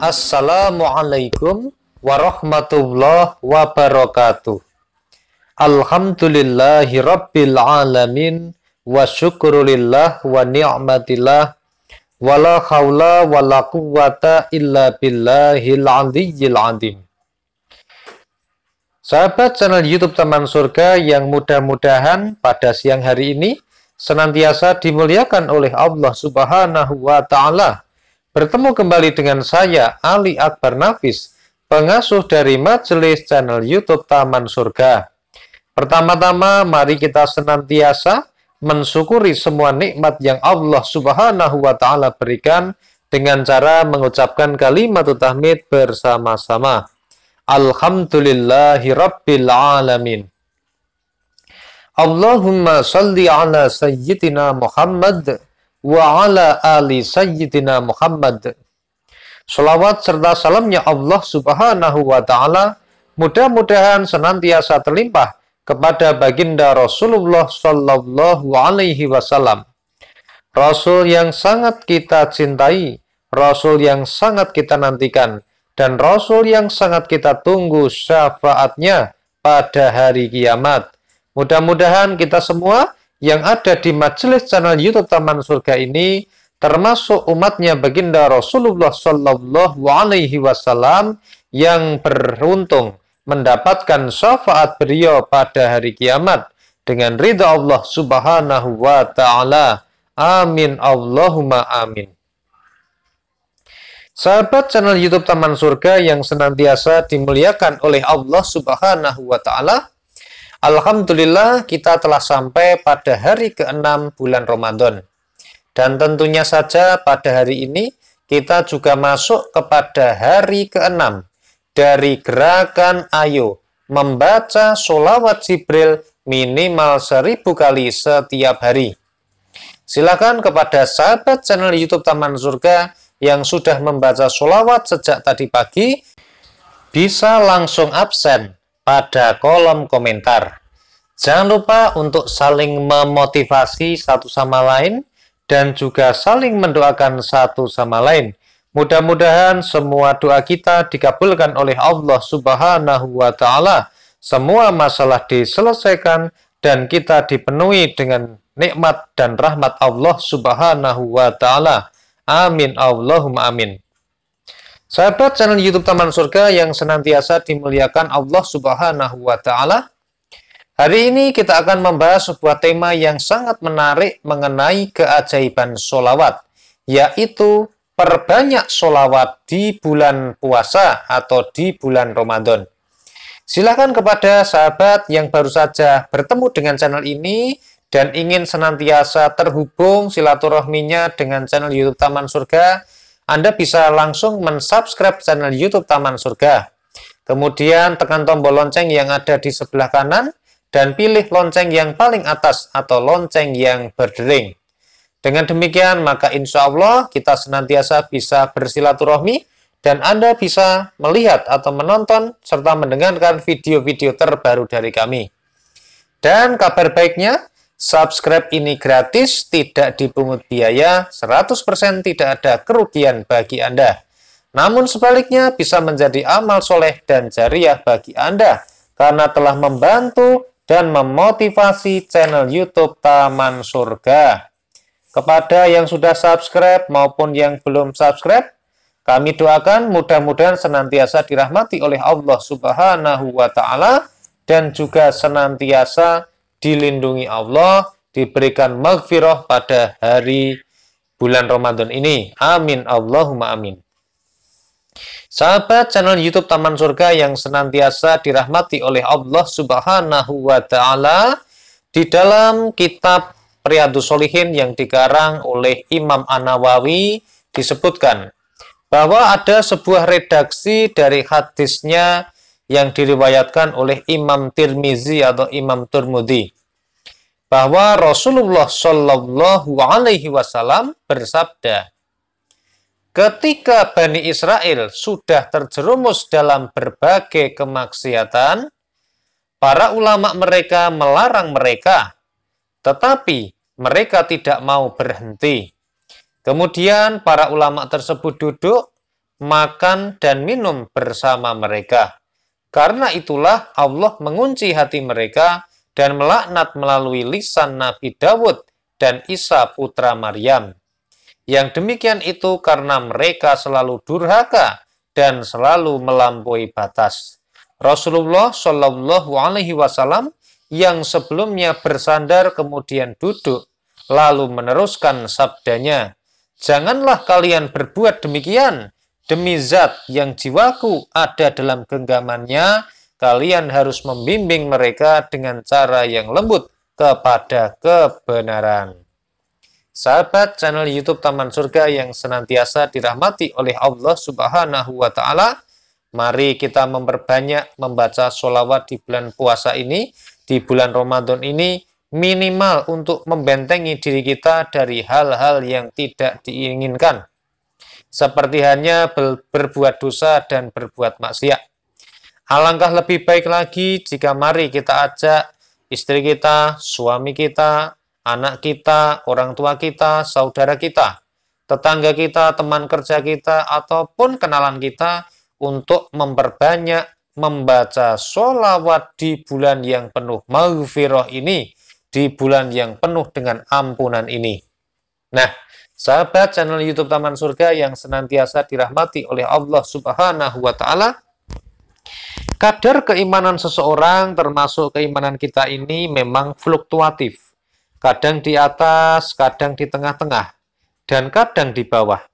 Assalamualaikum warahmatullahi wabarakatuh. Alhamdulillahi rabbil alamin wa syukrulillah wa ni'matillah wala wa la quwata illa billahil aliyyil azim. Sahabat channel YouTube Taman Surga yang mudah-mudahan pada siang hari ini senantiasa dimuliakan oleh Allah Subhanahu wa taala bertemu kembali dengan saya Ali Akbar Nafis, pengasuh dari majelis channel YouTube Taman Surga. Pertama-tama mari kita senantiasa mensyukuri semua nikmat yang Allah Subhanahu wa taala berikan dengan cara mengucapkan kalimat tahmid bersama-sama. Alhamdulillahi rabbil alamin. Allahumma salli ala sayyidina Muhammad wa ala ali sayyidina Muhammad. Salawat serta salamnya Allah subhanahu wa ta'ala mudah-mudahan senantiasa terlimpah kepada baginda Rasulullah sallallahu alaihi wasallam. Rasul yang sangat kita cintai, Rasul yang sangat kita nantikan, dan Rasul yang sangat kita tunggu syafaatnya pada hari kiamat. Mudah-mudahan kita semua yang ada di majelis channel YouTube Taman Surga ini termasuk umatnya baginda Rasulullah Shallallahu Alaihi Wasallam yang beruntung mendapatkan syafaat beliau pada hari kiamat dengan ridha Allah Subhanahu wa taala. Amin Allahumma amin. Sahabat channel YouTube Taman Surga yang senantiasa dimuliakan oleh Allah Subhanahu wa taala, Alhamdulillah kita telah sampai pada hari ke-6 bulan Ramadan. Dan tentunya saja pada hari ini kita juga masuk kepada hari ke-6 dari gerakan Ayo membaca solawat Jibril minimal seribu kali setiap hari. Silakan kepada sahabat channel YouTube Taman Surga yang sudah membaca solawat sejak tadi pagi, bisa langsung absen pada kolom komentar. Jangan lupa untuk saling memotivasi satu sama lain dan juga saling mendoakan satu sama lain. Mudah-mudahan semua doa kita dikabulkan oleh Allah Subhanahu wa taala. Semua masalah diselesaikan dan kita dipenuhi dengan nikmat dan rahmat Allah Subhanahu wa taala. Amin Allahumma amin. Sahabat channel YouTube Taman Surga yang senantiasa dimuliakan Allah Subhanahu wa taala, Hari ini kita akan membahas sebuah tema yang sangat menarik mengenai keajaiban solawat, yaitu perbanyak solawat di bulan puasa atau di bulan Ramadan. Silakan kepada sahabat yang baru saja bertemu dengan channel ini dan ingin senantiasa terhubung silaturahminya dengan channel YouTube Taman Surga, Anda bisa langsung mensubscribe channel YouTube Taman Surga. Kemudian tekan tombol lonceng yang ada di sebelah kanan dan pilih lonceng yang paling atas atau lonceng yang berdering. Dengan demikian, maka insya Allah kita senantiasa bisa bersilaturahmi dan Anda bisa melihat atau menonton serta mendengarkan video-video terbaru dari kami. Dan kabar baiknya, subscribe ini gratis, tidak dipungut biaya, 100% tidak ada kerugian bagi Anda. Namun sebaliknya bisa menjadi amal soleh dan jariah bagi Anda karena telah membantu dan memotivasi channel YouTube Taman Surga. Kepada yang sudah subscribe maupun yang belum subscribe, kami doakan mudah-mudahan senantiasa dirahmati oleh Allah Subhanahu wa taala dan juga senantiasa dilindungi Allah, diberikan maghfirah pada hari bulan Ramadan ini. Amin Allahumma amin. Sahabat channel YouTube Taman Surga yang senantiasa dirahmati oleh Allah Subhanahu wa taala di dalam kitab Riyadus Solihin yang digarang oleh Imam An-Nawawi disebutkan bahwa ada sebuah redaksi dari hadisnya yang diriwayatkan oleh Imam Tirmizi atau Imam Turmudi bahwa Rasulullah Shallallahu Alaihi Wasallam bersabda ketika Bani Israel sudah terjerumus dalam berbagai kemaksiatan, para ulama mereka melarang mereka, tetapi mereka tidak mau berhenti. Kemudian para ulama tersebut duduk, makan dan minum bersama mereka. Karena itulah Allah mengunci hati mereka dan melaknat melalui lisan Nabi Dawud dan Isa putra Maryam. Yang demikian itu karena mereka selalu durhaka dan selalu melampaui batas. Rasulullah Shallallahu Alaihi Wasallam yang sebelumnya bersandar kemudian duduk lalu meneruskan sabdanya, janganlah kalian berbuat demikian demi zat yang jiwaku ada dalam genggamannya. Kalian harus membimbing mereka dengan cara yang lembut kepada kebenaran. Sahabat channel YouTube Taman Surga yang senantiasa dirahmati oleh Allah Subhanahu wa Ta'ala, mari kita memperbanyak membaca sholawat di bulan puasa ini, di bulan Ramadan ini, minimal untuk membentengi diri kita dari hal-hal yang tidak diinginkan, seperti hanya berbuat dosa dan berbuat maksiat. Alangkah lebih baik lagi jika mari kita ajak istri kita, suami kita, anak kita, orang tua kita, saudara kita, tetangga kita, teman kerja kita, ataupun kenalan kita untuk memperbanyak membaca sholawat di bulan yang penuh maghfirah ini, di bulan yang penuh dengan ampunan ini. Nah, sahabat channel YouTube Taman Surga yang senantiasa dirahmati oleh Allah Subhanahu wa taala, kadar keimanan seseorang termasuk keimanan kita ini memang fluktuatif kadang di atas, kadang di tengah-tengah, dan kadang di bawah.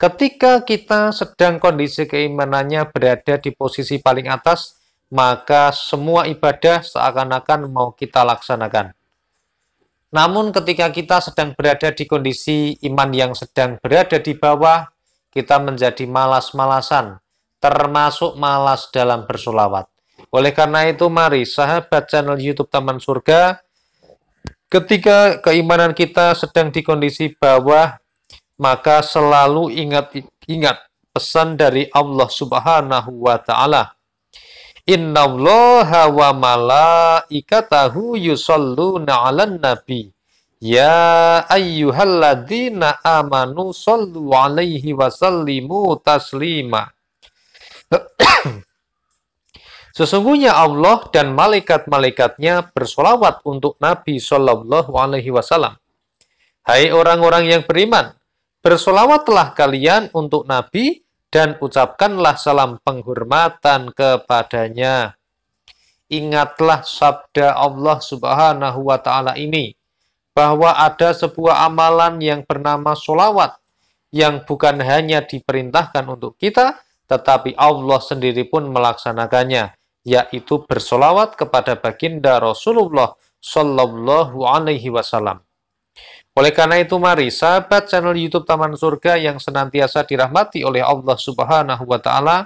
Ketika kita sedang kondisi keimanannya berada di posisi paling atas, maka semua ibadah seakan-akan mau kita laksanakan. Namun ketika kita sedang berada di kondisi iman yang sedang berada di bawah, kita menjadi malas-malasan, termasuk malas dalam bersolawat. Oleh karena itu, mari sahabat channel YouTube Taman Surga, Ketika keimanan kita sedang di kondisi bawah, maka selalu ingat ingat pesan dari Allah Subhanahu wa taala. Innallaha wa malaikatahu yusalluna 'alan nabi. Ya ayyuhalladzina amanu sallu alaihi wa sallimu taslima. Sesungguhnya Allah dan malaikat-malaikatnya bersolawat untuk Nabi Shallallahu Alaihi Wasallam. Hai orang-orang yang beriman, bersolawatlah kalian untuk Nabi dan ucapkanlah salam penghormatan kepadanya. Ingatlah sabda Allah Subhanahu wa Ta'ala ini, bahwa ada sebuah amalan yang bernama solawat, yang bukan hanya diperintahkan untuk kita, tetapi Allah sendiri pun melaksanakannya yaitu bersolawat kepada baginda Rasulullah Shallallahu Alaihi Wasallam. Oleh karena itu, mari sahabat channel YouTube Taman Surga yang senantiasa dirahmati oleh Allah Subhanahu wa Ta'ala,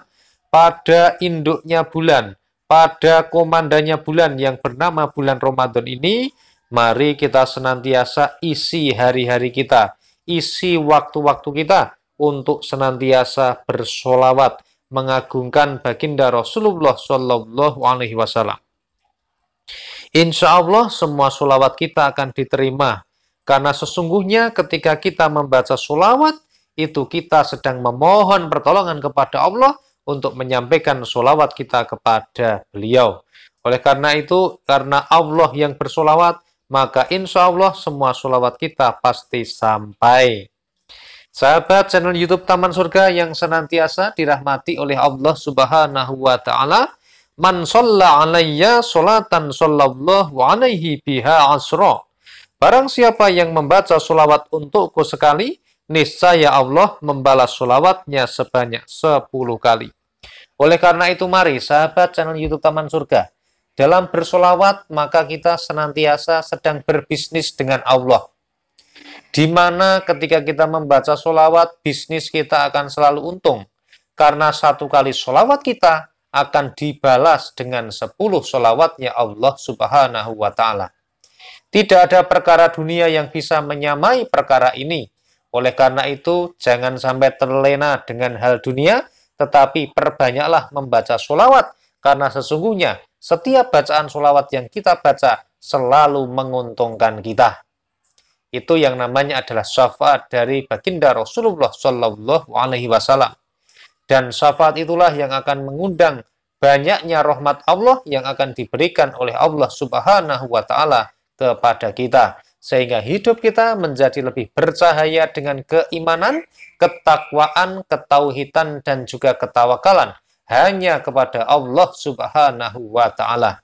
pada induknya bulan, pada komandannya bulan yang bernama bulan Ramadan ini, mari kita senantiasa isi hari-hari kita, isi waktu-waktu kita untuk senantiasa bersolawat, mengagungkan baginda Rasulullah Shallallahu Alaihi Wasallam. Insya Allah semua sulawat kita akan diterima karena sesungguhnya ketika kita membaca sulawat itu kita sedang memohon pertolongan kepada Allah untuk menyampaikan sulawat kita kepada beliau. Oleh karena itu, karena Allah yang bersolawat, maka insya Allah semua solawat kita pasti sampai. Sahabat channel YouTube Taman Surga yang senantiasa dirahmati oleh Allah Subhanahu wa taala, man shalla alayya salatan sallallahu alaihi biha asra. Barang siapa yang membaca solawat untukku sekali, niscaya Allah membalas solawatnya sebanyak 10 kali. Oleh karena itu mari sahabat channel YouTube Taman Surga, dalam bersolawat maka kita senantiasa sedang berbisnis dengan Allah di mana ketika kita membaca solawat, bisnis kita akan selalu untung. Karena satu kali solawat kita akan dibalas dengan sepuluh solawatnya Allah subhanahu wa ta'ala. Tidak ada perkara dunia yang bisa menyamai perkara ini. Oleh karena itu, jangan sampai terlena dengan hal dunia, tetapi perbanyaklah membaca solawat, karena sesungguhnya setiap bacaan solawat yang kita baca selalu menguntungkan kita itu yang namanya adalah syafaat dari baginda Rasulullah Shallallahu Alaihi Wasallam. Dan syafaat itulah yang akan mengundang banyaknya rahmat Allah yang akan diberikan oleh Allah Subhanahu wa taala kepada kita sehingga hidup kita menjadi lebih bercahaya dengan keimanan, ketakwaan, ketauhidan dan juga ketawakalan hanya kepada Allah Subhanahu wa taala.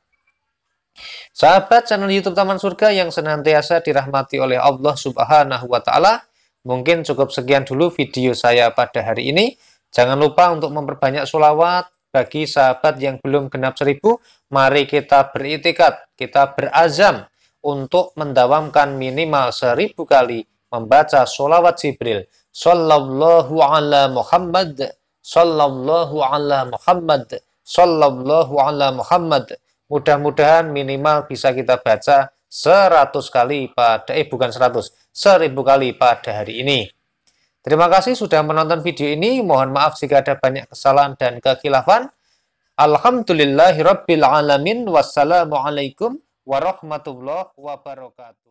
Sahabat channel YouTube Taman Surga yang senantiasa dirahmati oleh Allah Subhanahu wa taala, mungkin cukup sekian dulu video saya pada hari ini. Jangan lupa untuk memperbanyak sholawat bagi sahabat yang belum genap seribu. Mari kita beritikat, kita berazam untuk mendawamkan minimal seribu kali membaca sholawat Jibril. Sallallahu ala Muhammad. Sallallahu ala Muhammad. Sallallahu ala Muhammad. Mudah-mudahan minimal bisa kita baca 100 kali pada, eh bukan 100, 1000 kali pada hari ini. Terima kasih sudah menonton video ini. Mohon maaf jika ada banyak kesalahan dan kekhilafan. Alhamdulillahirabbil alamin. Wassalamualaikum warahmatullahi wabarakatuh.